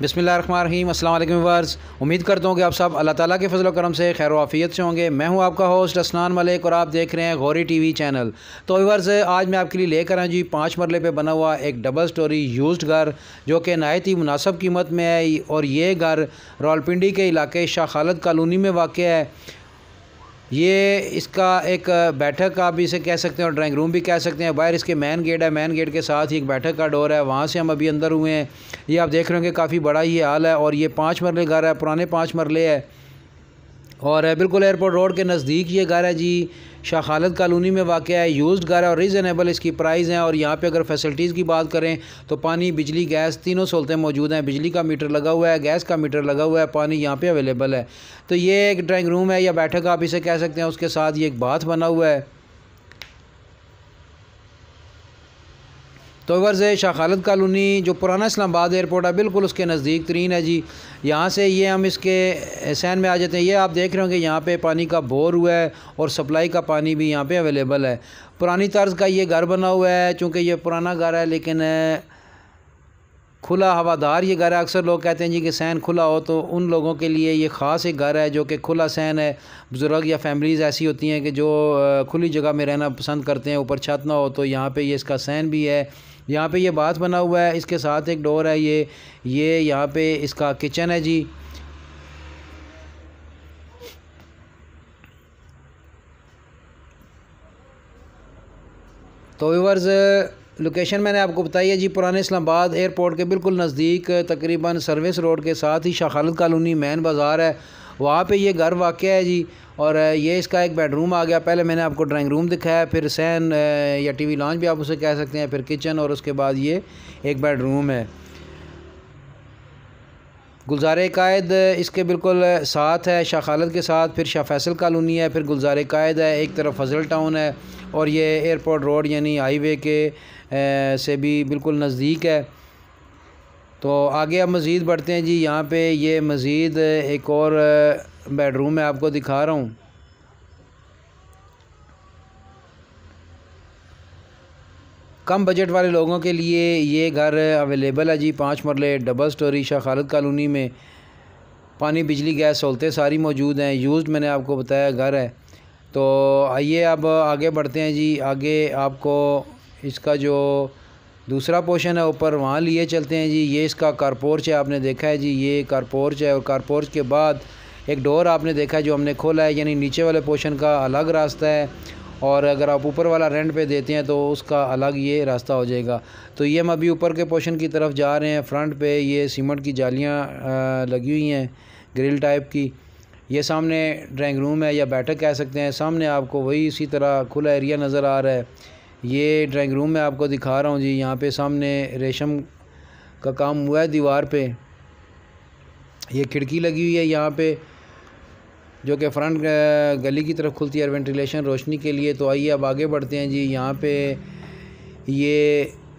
बिसमिल्ल रहीम अल्लाम वर्स उम्मीद करता हूँ कि आप सब अल्लाह ताला के फजल करम से खैर वाफ़ियत से होंगे मैं हूँ आपका होस्ट असनान मलिक और आप देख रहे हैं गौरी टीवी चैनल तो वर्स आज मैं आपके लिए लेकर आया जी पाँच मरले पे बना हुआ एक डबल स्टोरी यूज्ड घर जो कि नायत ही मुनासब कीमत में है और ये घर रौलपिंडी के इलाके शाह खालत कॉलोनी में वाक़ है ये इसका एक बैठक आप इसे कह सकते हैं और ड्राइंग रूम भी कह सकते हैं बाहर इसके मेन गेट है मेन गेट के साथ ही एक बैठक का डोर है वहाँ से हम अभी अंदर हुए हैं ये आप देख रहे होंगे काफ़ी बड़ा ही हाल है और ये पाँच मरले घर है पुराने पाँच मरले है और बिल्कुल एयरपोर्ट रोड के नज़दीक ये घर है जी शाह खालद कॉलोनी में वाक़ है यूज्ड घर है और रीज़नेबल इसकी प्राइस हैं और यहाँ पे अगर फैसिलिटीज़ की बात करें तो पानी बिजली गैस तीनों सहूलतें मौजूद हैं बिजली का मीटर लगा हुआ है गैस का मीटर लगा हुआ है पानी यहाँ पे अवेलेबल है तो ये एक ड्राइंग रूम है या बैठक आप इसे कह सकते हैं उसके साथ ये एक बाथ बना हुआ है तो गर्ज़ शाह खालद कॉलोनी जो पुराना इस्लामाबाद एयरपोर्ट है बिल्कुल उसके नज़दीक तरीन है जी यहाँ से ये हम इसके सैन में आ जाते हैं ये आप देख रहे होंगे यहाँ पे पानी का बोर हुआ है और सप्लाई का पानी भी यहाँ पे अवेलेबल है पुरानी तर्ज का ये घर बना हुआ है चूँकि ये पुराना घर है लेकिन खुला हवादार ये घर है अक्सर लोग कहते हैं जी कि सैन खुला हो तो उन लोगों के लिए ये ख़ास एक घर है जो कि खुला सैन है बुज़ुर्ग या फैमिलीज़ ऐसी होती हैं कि जो खुली जगह में रहना पसंद करते हैं ऊपर छत ना हो तो यहाँ पे ये इसका सैन भी है यहाँ पे ये बाथ बना हुआ है इसके साथ एक डोर है ये ये यहाँ पे इसका किचन है जी तो व्यूवर्स लोकेशन मैंने आपको बताई है जी पुराने इस्लामाबाद एयरपोर्ट के बिल्कुल नज़दीक तकरीबन सर्विस रोड के साथ ही शाह खालद कॉलोनी मैन बाज़ार है वहाँ पे ये घर वाक़ है जी और ये इसका एक बेडरूम आ गया पहले मैंने आपको ड्राइंग रूम दिखाया फिर सैन या टीवी लॉन्च भी आप उसे कह सकते हैं फिर किचन और उसके बाद ये एक बेडरूम है गुलजार कायद इसके बिल्कुल साथ है शाह खालद के साथ फिर शाह फैसल कॉलोनी है फिर गुलजार कायद है एक तरफ फजल टाउन है और ये एयरपोर्ट रोड यानी हाईवे के से भी बिल्कुल नज़दीक है तो आगे आप मज़ीद बढ़ते हैं जी यहाँ पे ये मज़ीद एक और बेडरूम है आपको दिखा रहा हूँ कम बजट वाले लोगों के लिए ये घर अवेलेबल है जी पाँच मरले double storey Shah Khalid colony में पानी बिजली गैस सहूलतें सारी मौजूद हैं यूज़ मैंने आपको बताया घर है तो आइए अब आगे बढ़ते हैं जी आगे आपको इसका जो दूसरा पोर्शन है ऊपर वहाँ लिए चलते हैं जी ये इसका कारपोर्च है आपने देखा है जी ये कारपोर्च है और कारपोर्च के बाद एक डोर आपने देखा है जो हमने खोला है यानी नीचे वाले पोर्शन का अलग रास्ता है और अगर आप ऊपर वाला रेंट पे देते हैं तो उसका अलग ये रास्ता हो जाएगा तो ये e हम अभी ऊपर के पोर्शन की तरफ जा रहे हैं फ्रंट पे ये सीमेंट की जालियाँ लगी हुई हैं ग्रिल टाइप की ये सामने ड्राइंग रूम है या बैठक कह सकते हैं सामने आपको वही इसी तरह खुला एरिया नज़र आ रहा है ये ड्राइंग रूम में आपको दिखा रहा हूँ जी यहाँ पे सामने रेशम का काम हुआ है दीवार पर यह खिड़की लगी हुई है यहाँ पर जो कि फ्रंट गली की तरफ खुलती है वेंटिलेशन रोशनी के लिए तो आइए अब आगे बढ़ते हैं जी यहाँ पे ये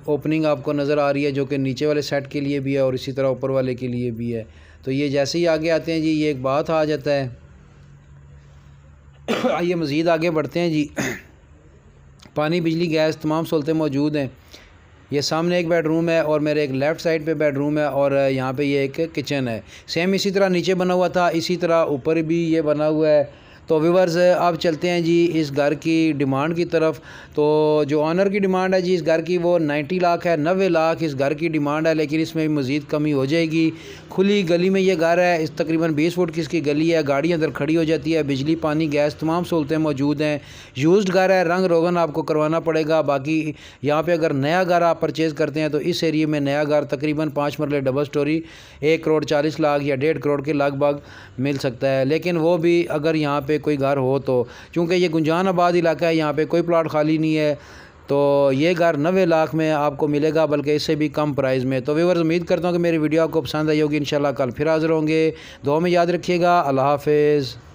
ओपनिंग आपको नज़र आ रही है जो कि नीचे वाले सेट के लिए भी है और इसी तरह ऊपर वाले के लिए भी है तो ये जैसे ही आगे आते हैं जी ये एक बात आ जाता है आइए मज़ीद आगे बढ़ते हैं जी पानी बिजली गैस तमाम सहूलतें मौजूद हैं ये सामने एक बेडरूम है और मेरे एक लेफ़्ट साइड पे बेडरूम है और यहाँ पे ये एक किचन है सेम इसी तरह नीचे बना हुआ था इसी तरह ऊपर भी ये बना हुआ है तो व्यूवर्स अब चलते हैं जी इस घर की डिमांड की तरफ तो जो ऑनर की डिमांड है जी इस घर की वो नाइन्टी लाख है नबे लाख इस घर की डिमांड है लेकिन इसमें मज़ीद कमी हो जाएगी खुली गली में ये घर है इस तकरीबन बीस फुट की इसकी गली है गाड़ी अंदर खड़ी हो जाती है बिजली पानी गैस तमाम सहूलतें मौजूद हैं यूज्ड घर है रंग रोगन आपको करवाना पड़ेगा बाकी यहाँ पर अगर नया घर आप परचेज़ करते हैं तो इस एरिए में नया घर तकरीबन पाँच मरले डबल स्टोरी एक करोड़ चालीस लाख या डेढ़ करोड़ के लगभग मिल सकता है लेकिन वो भी अगर यहाँ पर कोई घर हो तो चूँकि ये गुंजान आबाद इलाका है यहाँ पर कोई प्लाट खाली नहीं है तो ये घर नबे लाख में आपको मिलेगा बल्कि इससे भी कम प्राइस में तो व्यवर्स उम्मीद करता हूँ कि मेरी वीडियो आपको पसंद आई होगी इंशाल्लाह कल फिर हाज़िर होंगे दो में याद रखिएगा अल्लाह हाफिज़